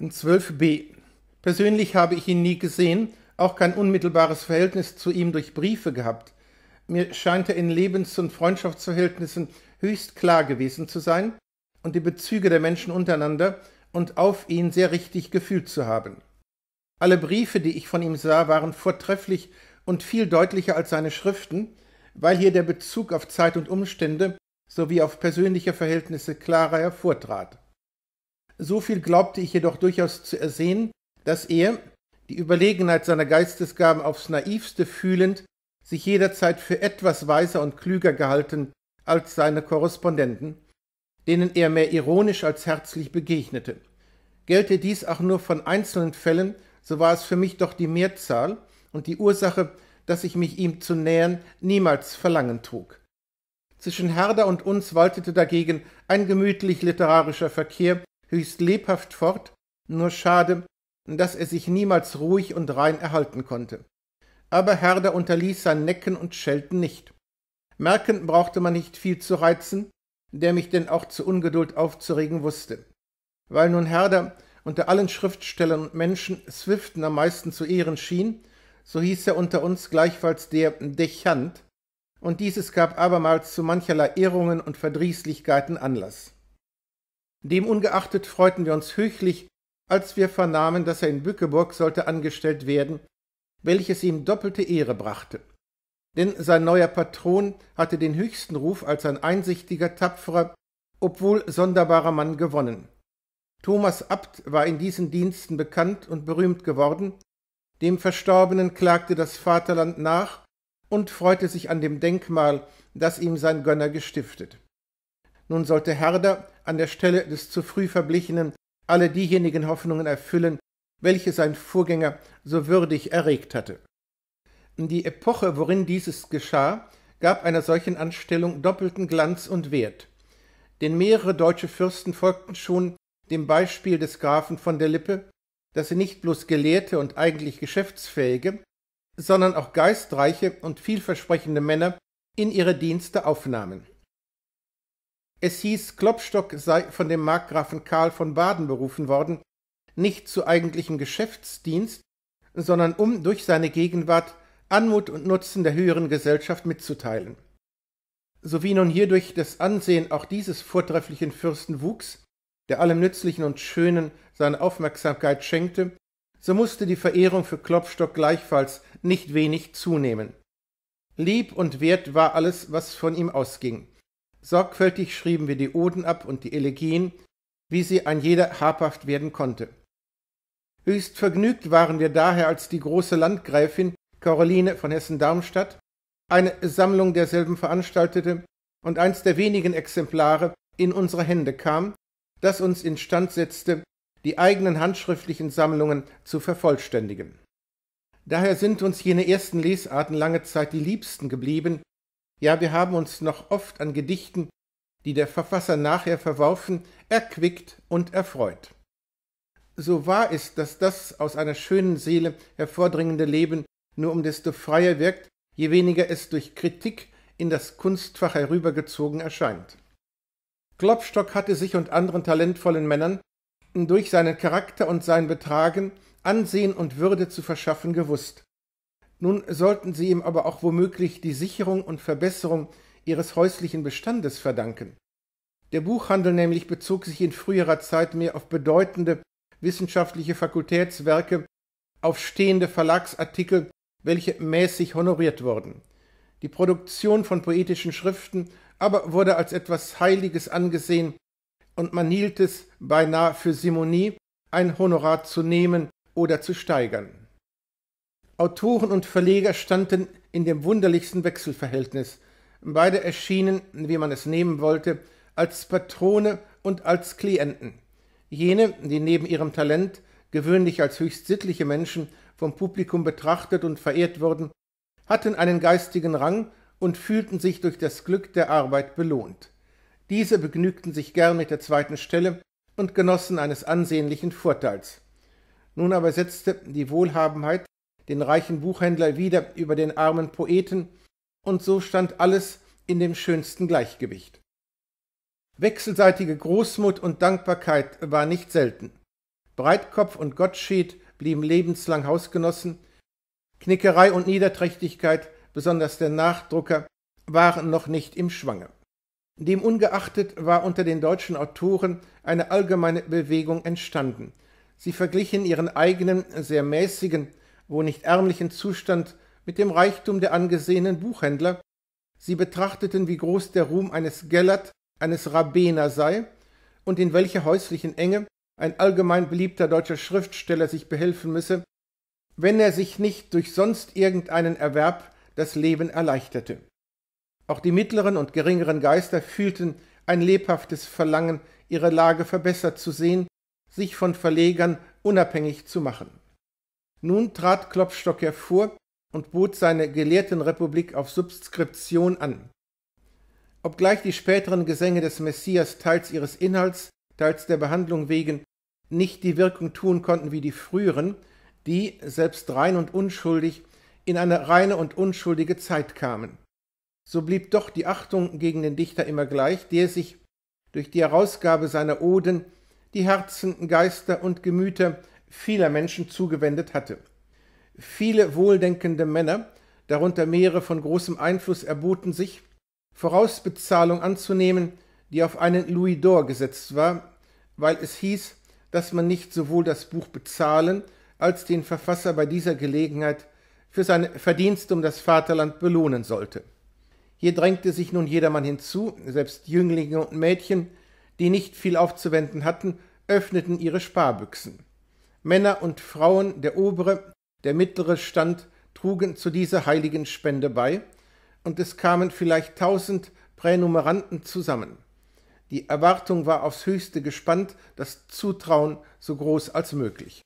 12b. Persönlich habe ich ihn nie gesehen, auch kein unmittelbares Verhältnis zu ihm durch Briefe gehabt. Mir scheint er in Lebens- und Freundschaftsverhältnissen höchst klar gewesen zu sein und die Bezüge der Menschen untereinander und auf ihn sehr richtig gefühlt zu haben. Alle Briefe, die ich von ihm sah, waren vortrefflich und viel deutlicher als seine Schriften, weil hier der Bezug auf Zeit und Umstände sowie auf persönliche Verhältnisse klarer hervortrat. So viel glaubte ich jedoch durchaus zu ersehen, dass er, die Überlegenheit seiner Geistesgaben aufs naivste fühlend, sich jederzeit für etwas weiser und klüger gehalten als seine Korrespondenten, denen er mehr ironisch als herzlich begegnete. Gelte dies auch nur von einzelnen Fällen, so war es für mich doch die Mehrzahl und die Ursache, dass ich mich ihm zu nähern niemals verlangen trug. Zwischen Herder und uns waltete dagegen ein gemütlich literarischer Verkehr, höchst lebhaft fort, nur schade, dass er sich niemals ruhig und rein erhalten konnte. Aber Herder unterließ sein Necken und Schelten nicht. Merken brauchte man nicht viel zu reizen, der mich denn auch zu Ungeduld aufzuregen wusste. Weil nun Herder unter allen Schriftstellern und Menschen Swiften am meisten zu ehren schien, so hieß er unter uns gleichfalls der Dechant, und dieses gab abermals zu mancherlei Ehrungen und Verdrießlichkeiten Anlass. Demungeachtet freuten wir uns höchlich, als wir vernahmen, dass er in Bückeburg sollte angestellt werden, welches ihm doppelte Ehre brachte. Denn sein neuer Patron hatte den höchsten Ruf als ein einsichtiger, tapferer, obwohl sonderbarer Mann gewonnen. Thomas Abt war in diesen Diensten bekannt und berühmt geworden, dem Verstorbenen klagte das Vaterland nach und freute sich an dem Denkmal, das ihm sein Gönner gestiftet. Nun sollte Herder an der Stelle des zu früh verblichenen alle diejenigen Hoffnungen erfüllen, welche sein Vorgänger so würdig erregt hatte. Die Epoche, worin dieses geschah, gab einer solchen Anstellung doppelten Glanz und Wert. Denn mehrere deutsche Fürsten folgten schon dem Beispiel des Grafen von der Lippe, dass sie nicht bloß gelehrte und eigentlich geschäftsfähige, sondern auch geistreiche und vielversprechende Männer in ihre Dienste aufnahmen. Es hieß, Klopstock sei von dem Markgrafen Karl von Baden berufen worden, nicht zu eigentlichem Geschäftsdienst, sondern um durch seine Gegenwart Anmut und Nutzen der höheren Gesellschaft mitzuteilen. So wie nun hierdurch das Ansehen auch dieses vortrefflichen Fürsten wuchs, der allem Nützlichen und Schönen seine Aufmerksamkeit schenkte, so musste die Verehrung für Klopstock gleichfalls nicht wenig zunehmen. Lieb und wert war alles, was von ihm ausging. Sorgfältig schrieben wir die Oden ab und die Elegien, wie sie an jeder habhaft werden konnte. Höchst vergnügt waren wir daher, als die große Landgräfin Caroline von Hessen-Darmstadt eine Sammlung derselben veranstaltete und eins der wenigen Exemplare in unsere Hände kam, das uns instand setzte, die eigenen handschriftlichen Sammlungen zu vervollständigen. Daher sind uns jene ersten Lesarten lange Zeit die liebsten geblieben, ja, wir haben uns noch oft an Gedichten, die der Verfasser nachher verworfen, erquickt und erfreut. So wahr ist, dass das aus einer schönen Seele hervordringende Leben nur um desto freier wirkt, je weniger es durch Kritik in das Kunstfach herübergezogen erscheint. Klopstock hatte sich und anderen talentvollen Männern durch seinen Charakter und sein Betragen Ansehen und Würde zu verschaffen gewusst, nun sollten sie ihm aber auch womöglich die Sicherung und Verbesserung ihres häuslichen Bestandes verdanken. Der Buchhandel nämlich bezog sich in früherer Zeit mehr auf bedeutende wissenschaftliche Fakultätswerke, auf stehende Verlagsartikel, welche mäßig honoriert wurden. Die Produktion von poetischen Schriften aber wurde als etwas Heiliges angesehen, und man hielt es beinahe für Simonie, ein Honorar zu nehmen oder zu steigern. Autoren und Verleger standen in dem wunderlichsten Wechselverhältnis. Beide erschienen, wie man es nehmen wollte, als Patrone und als Klienten. Jene, die neben ihrem Talent gewöhnlich als höchst sittliche Menschen vom Publikum betrachtet und verehrt wurden, hatten einen geistigen Rang und fühlten sich durch das Glück der Arbeit belohnt. Diese begnügten sich gern mit der zweiten Stelle und genossen eines ansehnlichen Vorteils. Nun aber setzte die Wohlhabenheit den reichen Buchhändler wieder über den armen Poeten, und so stand alles in dem schönsten Gleichgewicht. Wechselseitige Großmut und Dankbarkeit war nicht selten. Breitkopf und Gottsched blieben lebenslang Hausgenossen, Knickerei und Niederträchtigkeit, besonders der Nachdrucker, waren noch nicht im Schwange. Demungeachtet war unter den deutschen Autoren eine allgemeine Bewegung entstanden. Sie verglichen ihren eigenen, sehr mäßigen, wo nicht ärmlichen Zustand mit dem Reichtum der angesehenen Buchhändler. Sie betrachteten, wie groß der Ruhm eines Gellert, eines Rabbener sei und in welcher häuslichen Enge ein allgemein beliebter deutscher Schriftsteller sich behelfen müsse, wenn er sich nicht durch sonst irgendeinen Erwerb das Leben erleichterte. Auch die mittleren und geringeren Geister fühlten ein lebhaftes Verlangen, ihre Lage verbessert zu sehen, sich von Verlegern unabhängig zu machen. Nun trat Klopstock hervor und bot seine Gelehrtenrepublik auf Subskription an. Obgleich die späteren Gesänge des Messias teils ihres Inhalts, teils der Behandlung wegen nicht die Wirkung tun konnten wie die früheren, die, selbst rein und unschuldig, in eine reine und unschuldige Zeit kamen. So blieb doch die Achtung gegen den Dichter immer gleich, der sich durch die Herausgabe seiner Oden die Herzen, Geister und Gemüter vieler Menschen zugewendet hatte. Viele wohldenkende Männer, darunter mehrere von großem Einfluss, erboten sich, Vorausbezahlung anzunehmen, die auf einen Louis d'Or gesetzt war, weil es hieß, dass man nicht sowohl das Buch bezahlen als den Verfasser bei dieser Gelegenheit für seine Verdienste um das Vaterland belohnen sollte. Hier drängte sich nun jedermann hinzu, selbst Jünglinge und Mädchen, die nicht viel aufzuwenden hatten, öffneten ihre Sparbüchsen. Männer und Frauen, der obere, der mittlere Stand trugen zu dieser heiligen Spende bei, und es kamen vielleicht tausend Pränumeranten zusammen. Die Erwartung war aufs höchste gespannt, das Zutrauen so groß als möglich.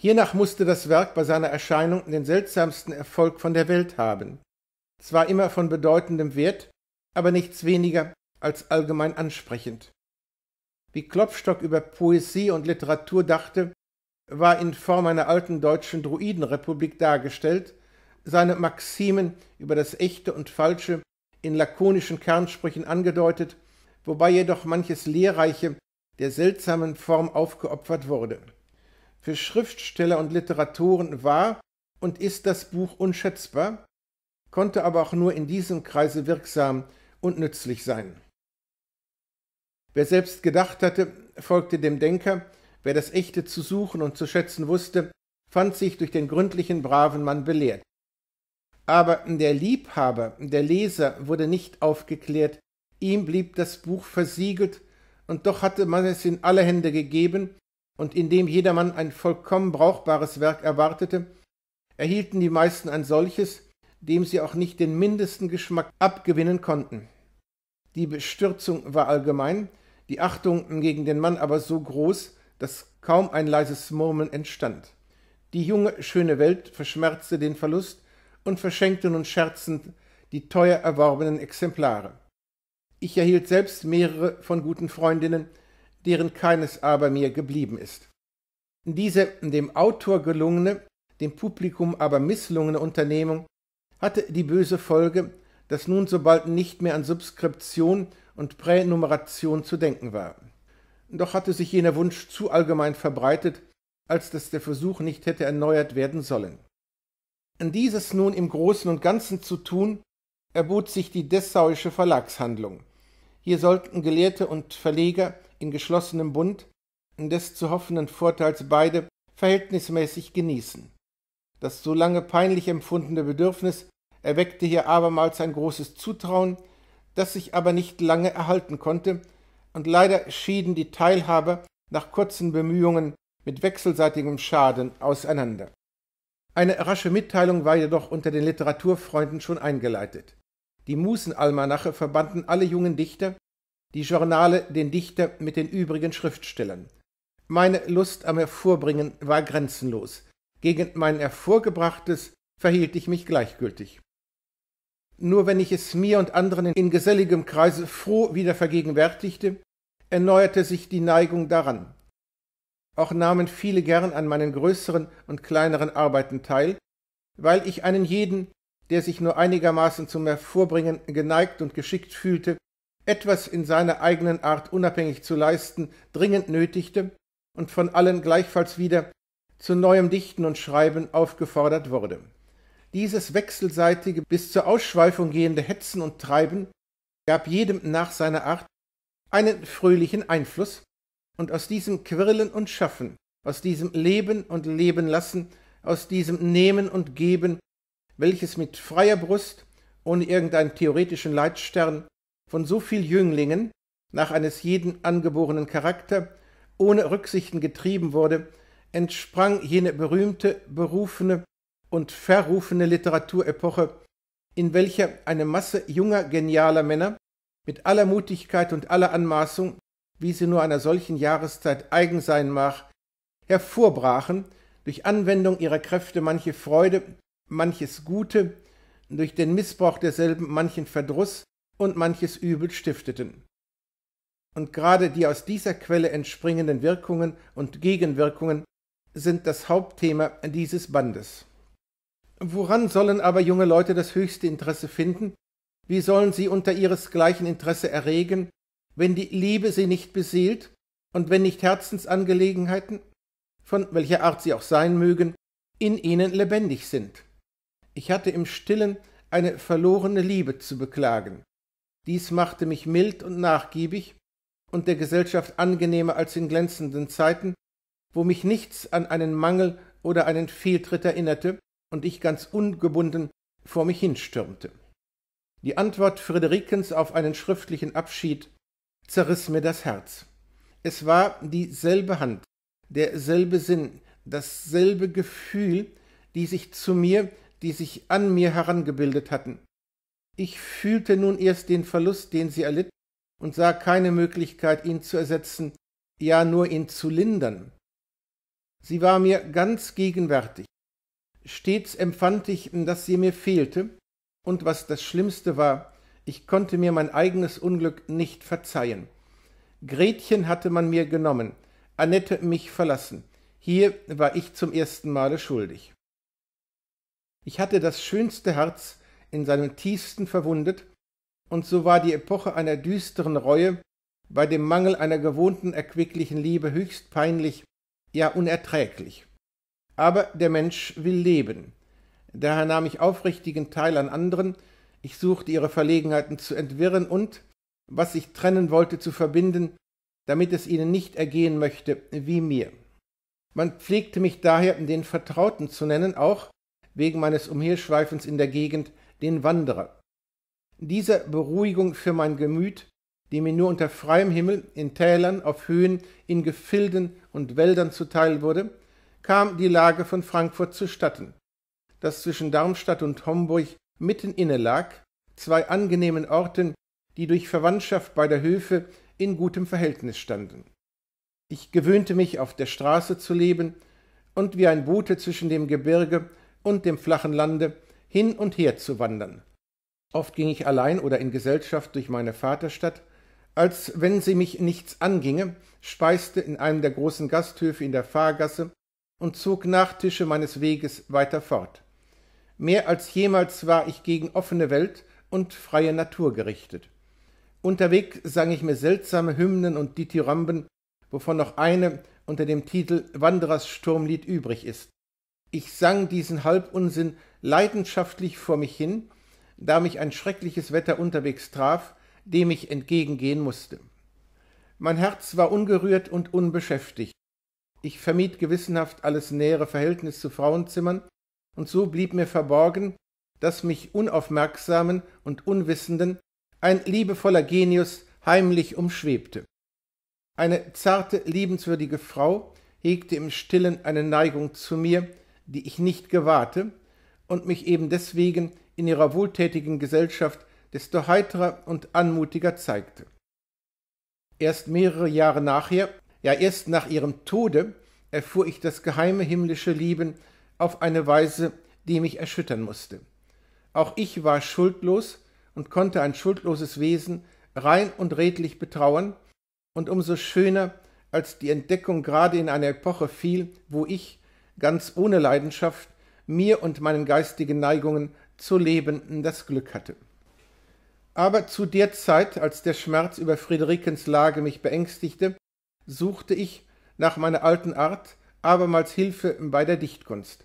Hiernach musste das Werk bei seiner Erscheinung den seltsamsten Erfolg von der Welt haben. Zwar immer von bedeutendem Wert, aber nichts weniger als allgemein ansprechend. Wie Klopstock über Poesie und Literatur dachte, war in Form einer alten deutschen Druidenrepublik dargestellt, seine Maximen über das Echte und Falsche in lakonischen Kernsprüchen angedeutet, wobei jedoch manches Lehrreiche der seltsamen Form aufgeopfert wurde. Für Schriftsteller und Literatoren war und ist das Buch unschätzbar, konnte aber auch nur in diesem Kreise wirksam und nützlich sein. Wer selbst gedacht hatte, folgte dem Denker, Wer das Echte zu suchen und zu schätzen wusste, fand sich durch den gründlichen, braven Mann belehrt. Aber der Liebhaber, der Leser wurde nicht aufgeklärt, ihm blieb das Buch versiegelt, und doch hatte man es in alle Hände gegeben, und indem jedermann ein vollkommen brauchbares Werk erwartete, erhielten die meisten ein solches, dem sie auch nicht den mindesten Geschmack abgewinnen konnten. Die Bestürzung war allgemein, die Achtung gegen den Mann aber so groß, dass kaum ein leises Murmeln entstand. Die junge, schöne Welt verschmerzte den Verlust und verschenkte nun scherzend die teuer erworbenen Exemplare. Ich erhielt selbst mehrere von guten Freundinnen, deren keines aber mir geblieben ist. Diese dem Autor gelungene, dem Publikum aber misslungene Unternehmung hatte die böse Folge, dass nun sobald nicht mehr an Subskription und Pränumeration zu denken war. Doch hatte sich jener Wunsch zu allgemein verbreitet, als dass der Versuch nicht hätte erneuert werden sollen. Dieses nun im Großen und Ganzen zu tun, erbot sich die dessauische Verlagshandlung. Hier sollten Gelehrte und Verleger in geschlossenem Bund des zu hoffenden Vorteils beide verhältnismäßig genießen. Das so lange peinlich empfundene Bedürfnis erweckte hier abermals ein großes Zutrauen, das sich aber nicht lange erhalten konnte, und leider schieden die Teilhaber nach kurzen Bemühungen mit wechselseitigem Schaden auseinander. Eine rasche Mitteilung war jedoch unter den Literaturfreunden schon eingeleitet. Die Musenalmanache verbanden alle jungen Dichter, die Journale den Dichter mit den übrigen Schriftstellern. Meine Lust am Hervorbringen war grenzenlos. Gegen mein Hervorgebrachtes verhielt ich mich gleichgültig. Nur wenn ich es mir und anderen in geselligem Kreise froh wieder vergegenwärtigte, erneuerte sich die Neigung daran. Auch nahmen viele gern an meinen größeren und kleineren Arbeiten teil, weil ich einen jeden, der sich nur einigermaßen zum Hervorbringen geneigt und geschickt fühlte, etwas in seiner eigenen Art unabhängig zu leisten, dringend nötigte und von allen gleichfalls wieder zu neuem Dichten und Schreiben aufgefordert wurde. Dieses wechselseitige, bis zur Ausschweifung gehende Hetzen und Treiben gab jedem nach seiner Art einen fröhlichen Einfluss, und aus diesem Quirlen und Schaffen, aus diesem Leben und Lebenlassen, aus diesem Nehmen und Geben, welches mit freier Brust, ohne irgendeinen theoretischen Leitstern, von so viel Jünglingen, nach eines jeden angeborenen Charakter, ohne Rücksichten getrieben wurde, entsprang jene berühmte, berufene, und verrufene Literaturepoche, in welcher eine Masse junger, genialer Männer mit aller Mutigkeit und aller Anmaßung, wie sie nur einer solchen Jahreszeit eigen sein mag, hervorbrachen, durch Anwendung ihrer Kräfte manche Freude, manches Gute, durch den Missbrauch derselben manchen Verdruss und manches Übel stifteten. Und gerade die aus dieser Quelle entspringenden Wirkungen und Gegenwirkungen sind das Hauptthema dieses Bandes. Woran sollen aber junge Leute das höchste Interesse finden? Wie sollen sie unter ihresgleichen Interesse erregen, wenn die Liebe sie nicht beseelt und wenn nicht Herzensangelegenheiten, von welcher Art sie auch sein mögen, in ihnen lebendig sind? Ich hatte im stillen eine verlorene Liebe zu beklagen. Dies machte mich mild und nachgiebig und der Gesellschaft angenehmer als in glänzenden Zeiten, wo mich nichts an einen Mangel oder einen Fehltritt erinnerte, und ich ganz ungebunden vor mich hinstürmte. Die Antwort Friederikens auf einen schriftlichen Abschied zerriß mir das Herz. Es war dieselbe Hand, derselbe Sinn, dasselbe Gefühl, die sich zu mir, die sich an mir herangebildet hatten. Ich fühlte nun erst den Verlust, den sie erlitt, und sah keine Möglichkeit, ihn zu ersetzen, ja nur ihn zu lindern. Sie war mir ganz gegenwärtig, Stets empfand ich, dass sie mir fehlte, und was das Schlimmste war, ich konnte mir mein eigenes Unglück nicht verzeihen. Gretchen hatte man mir genommen, Annette mich verlassen. Hier war ich zum ersten Male schuldig. Ich hatte das schönste Herz in seinem tiefsten verwundet, und so war die Epoche einer düsteren Reue bei dem Mangel einer gewohnten erquicklichen Liebe höchst peinlich, ja unerträglich. Aber der Mensch will leben. Daher nahm ich aufrichtigen Teil an anderen, ich suchte ihre Verlegenheiten zu entwirren und, was ich trennen wollte, zu verbinden, damit es ihnen nicht ergehen möchte wie mir. Man pflegte mich daher den Vertrauten zu nennen, auch wegen meines Umherschweifens in der Gegend den Wanderer. Diese Beruhigung für mein Gemüt, die mir nur unter freiem Himmel, in Tälern, auf Höhen, in Gefilden und Wäldern zuteil wurde, kam die Lage von Frankfurt zustatten, das zwischen Darmstadt und Homburg mitten inne lag, zwei angenehmen Orten, die durch Verwandtschaft beider Höfe in gutem Verhältnis standen. Ich gewöhnte mich, auf der Straße zu leben und wie ein Bote zwischen dem Gebirge und dem flachen Lande hin und her zu wandern. Oft ging ich allein oder in Gesellschaft durch meine Vaterstadt, als wenn sie mich nichts anginge, speiste in einem der großen Gasthöfe in der Fahrgasse und zog Nachtische meines Weges weiter fort. Mehr als jemals war ich gegen offene Welt und freie Natur gerichtet. Unterwegs sang ich mir seltsame Hymnen und Dithyramben, wovon noch eine unter dem Titel Wanderers Sturmlied übrig ist. Ich sang diesen Halbunsinn leidenschaftlich vor mich hin, da mich ein schreckliches Wetter unterwegs traf, dem ich entgegengehen mußte. Mein Herz war ungerührt und unbeschäftigt, ich vermied gewissenhaft alles nähere Verhältnis zu Frauenzimmern, und so blieb mir verborgen, dass mich Unaufmerksamen und Unwissenden ein liebevoller Genius heimlich umschwebte. Eine zarte, liebenswürdige Frau hegte im Stillen eine Neigung zu mir, die ich nicht gewahrte, und mich eben deswegen in ihrer wohltätigen Gesellschaft desto heiterer und anmutiger zeigte. Erst mehrere Jahre nachher ja, erst nach ihrem Tode erfuhr ich das geheime himmlische Lieben auf eine Weise, die mich erschüttern musste. Auch ich war schuldlos und konnte ein schuldloses Wesen rein und redlich betrauern, und umso schöner, als die Entdeckung gerade in einer Epoche fiel, wo ich, ganz ohne Leidenschaft, mir und meinen geistigen Neigungen zu Lebenden das Glück hatte. Aber zu der Zeit, als der Schmerz über Friederikens Lage mich beängstigte, suchte ich nach meiner alten Art abermals Hilfe bei der Dichtkunst.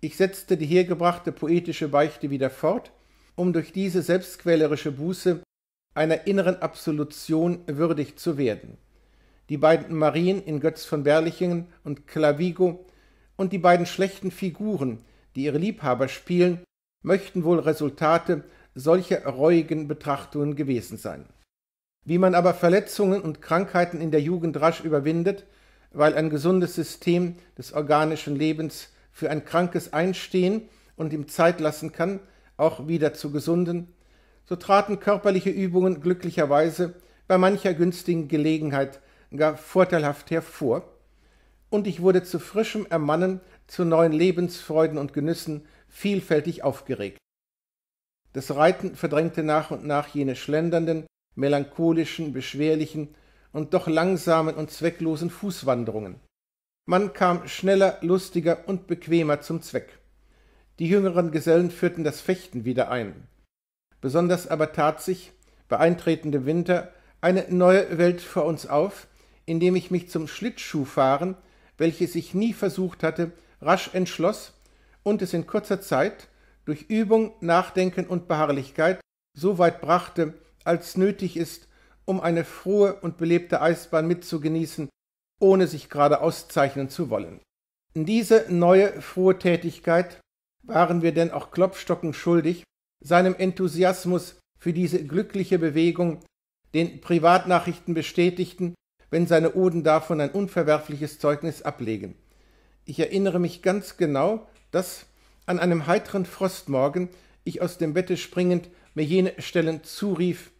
Ich setzte die hergebrachte poetische Beichte wieder fort, um durch diese selbstquälerische Buße einer inneren Absolution würdig zu werden. Die beiden Marien in Götz von Berlichingen und Clavigo und die beiden schlechten Figuren, die ihre Liebhaber spielen, möchten wohl Resultate solcher reuigen Betrachtungen gewesen sein. Wie man aber Verletzungen und Krankheiten in der Jugend rasch überwindet, weil ein gesundes System des organischen Lebens für ein krankes Einstehen und ihm Zeit lassen kann, auch wieder zu gesunden, so traten körperliche Übungen glücklicherweise bei mancher günstigen Gelegenheit gar vorteilhaft hervor, und ich wurde zu frischem Ermannen, zu neuen Lebensfreuden und Genüssen vielfältig aufgeregt. Das Reiten verdrängte nach und nach jene schlendernden, melancholischen, beschwerlichen und doch langsamen und zwecklosen Fußwanderungen. Man kam schneller, lustiger und bequemer zum Zweck. Die jüngeren Gesellen führten das Fechten wieder ein. Besonders aber tat sich, bei eintretendem Winter, eine neue Welt vor uns auf, indem ich mich zum Schlittschuhfahren, welches ich nie versucht hatte, rasch entschloss und es in kurzer Zeit durch Übung, Nachdenken und Beharrlichkeit so weit brachte, als nötig ist, um eine frohe und belebte Eisbahn mitzugenießen, ohne sich gerade auszeichnen zu wollen. Diese neue frohe Tätigkeit waren wir denn auch Klopfstocken schuldig, seinem Enthusiasmus für diese glückliche Bewegung, den Privatnachrichten bestätigten, wenn seine Oden davon ein unverwerfliches Zeugnis ablegen. Ich erinnere mich ganz genau, dass an einem heiteren Frostmorgen ich aus dem Bette springend mir jene Stellen zurief,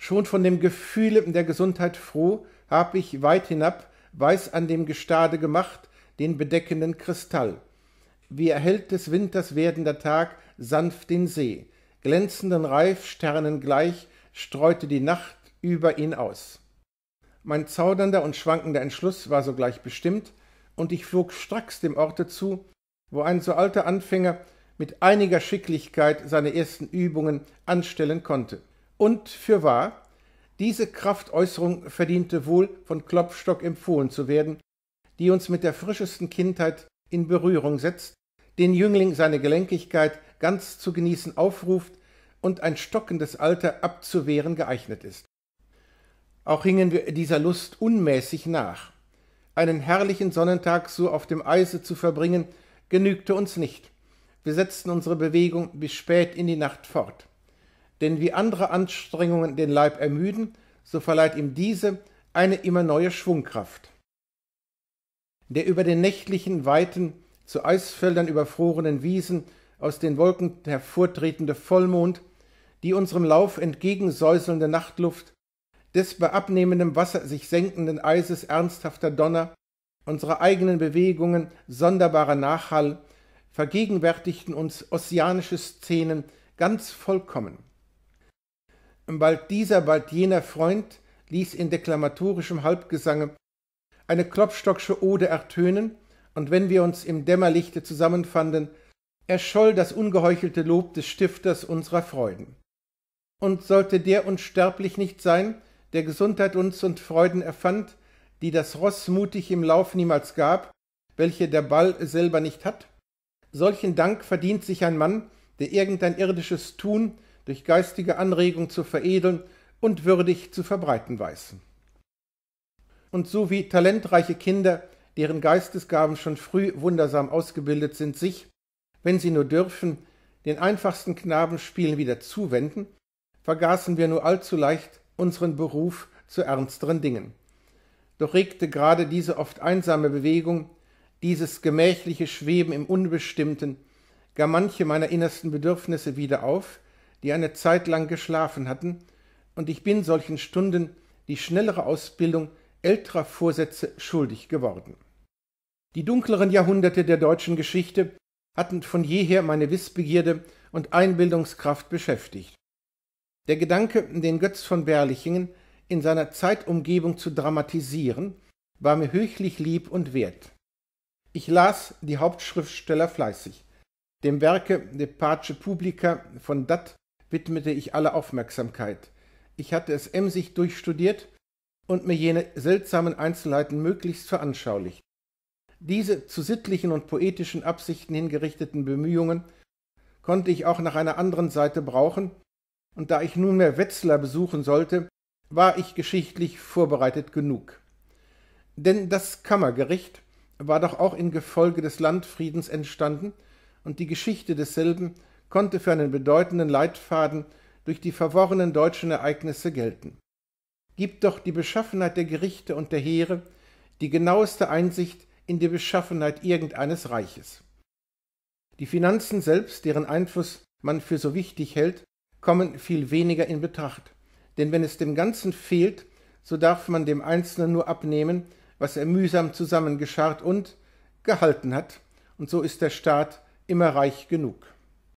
Schon von dem Gefühle der Gesundheit froh, hab ich weit hinab, weiß an dem Gestade gemacht, den bedeckenden Kristall. Wie erhellt des Winters werdender Tag sanft den See, glänzenden Reifsternen gleich, streute die Nacht über ihn aus. Mein zaudernder und schwankender Entschluss war sogleich bestimmt, und ich flog stracks dem Orte zu, wo ein so alter Anfänger mit einiger Schicklichkeit seine ersten Übungen anstellen konnte. Und für wahr, diese Kraftäußerung verdiente wohl, von Klopfstock empfohlen zu werden, die uns mit der frischesten Kindheit in Berührung setzt, den Jüngling seine Gelenkigkeit ganz zu genießen aufruft und ein stockendes Alter abzuwehren geeignet ist. Auch hingen wir dieser Lust unmäßig nach. Einen herrlichen Sonnentag so auf dem Eise zu verbringen, genügte uns nicht. Wir setzten unsere Bewegung bis spät in die Nacht fort. Denn wie andere Anstrengungen den Leib ermüden, so verleiht ihm diese eine immer neue Schwungkraft. Der über den nächtlichen, weiten, zu Eisfeldern überfrorenen Wiesen aus den Wolken hervortretende Vollmond, die unserem Lauf entgegensäuselnde Nachtluft, des bei abnehmendem Wasser sich senkenden Eises ernsthafter Donner, unsere eigenen Bewegungen sonderbarer Nachhall, vergegenwärtigten uns ossianische Szenen ganz vollkommen bald dieser, bald jener Freund ließ in deklamatorischem Halbgesange eine klopstocksche Ode ertönen, und wenn wir uns im Dämmerlichte zusammenfanden, erscholl das ungeheuchelte Lob des Stifters unserer Freuden. Und sollte der unsterblich nicht sein, der Gesundheit uns und Freuden erfand, die das Ross mutig im Lauf niemals gab, welche der Ball selber nicht hat? Solchen Dank verdient sich ein Mann, der irgendein irdisches Tun durch geistige Anregung zu veredeln und würdig zu verbreiten weiß. Und so wie talentreiche Kinder, deren Geistesgaben schon früh wundersam ausgebildet sind, sich, wenn sie nur dürfen, den einfachsten Knabenspielen wieder zuwenden, vergaßen wir nur allzu leicht unseren Beruf zu ernsteren Dingen. Doch regte gerade diese oft einsame Bewegung, dieses gemächliche Schweben im Unbestimmten, gar manche meiner innersten Bedürfnisse wieder auf, die eine Zeit lang geschlafen hatten, und ich bin solchen Stunden die schnellere Ausbildung älterer Vorsätze schuldig geworden. Die dunkleren Jahrhunderte der deutschen Geschichte hatten von jeher meine Wissbegierde und Einbildungskraft beschäftigt. Der Gedanke, den Götz von Berlichingen in seiner Zeitumgebung zu dramatisieren, war mir höchlich lieb und wert. Ich las die Hauptschriftsteller fleißig. Dem Werke De Pace Publica von Datt widmete ich alle Aufmerksamkeit. Ich hatte es emsig durchstudiert und mir jene seltsamen Einzelheiten möglichst veranschaulicht. Diese zu sittlichen und poetischen Absichten hingerichteten Bemühungen konnte ich auch nach einer anderen Seite brauchen, und da ich nunmehr Wetzlar besuchen sollte, war ich geschichtlich vorbereitet genug. Denn das Kammergericht war doch auch in Gefolge des Landfriedens entstanden, und die Geschichte desselben konnte für einen bedeutenden Leitfaden durch die verworrenen deutschen Ereignisse gelten. Gibt doch die Beschaffenheit der Gerichte und der Heere die genaueste Einsicht in die Beschaffenheit irgendeines Reiches. Die Finanzen selbst, deren Einfluss man für so wichtig hält, kommen viel weniger in Betracht, denn wenn es dem Ganzen fehlt, so darf man dem Einzelnen nur abnehmen, was er mühsam zusammengescharrt und gehalten hat, und so ist der Staat immer reich genug.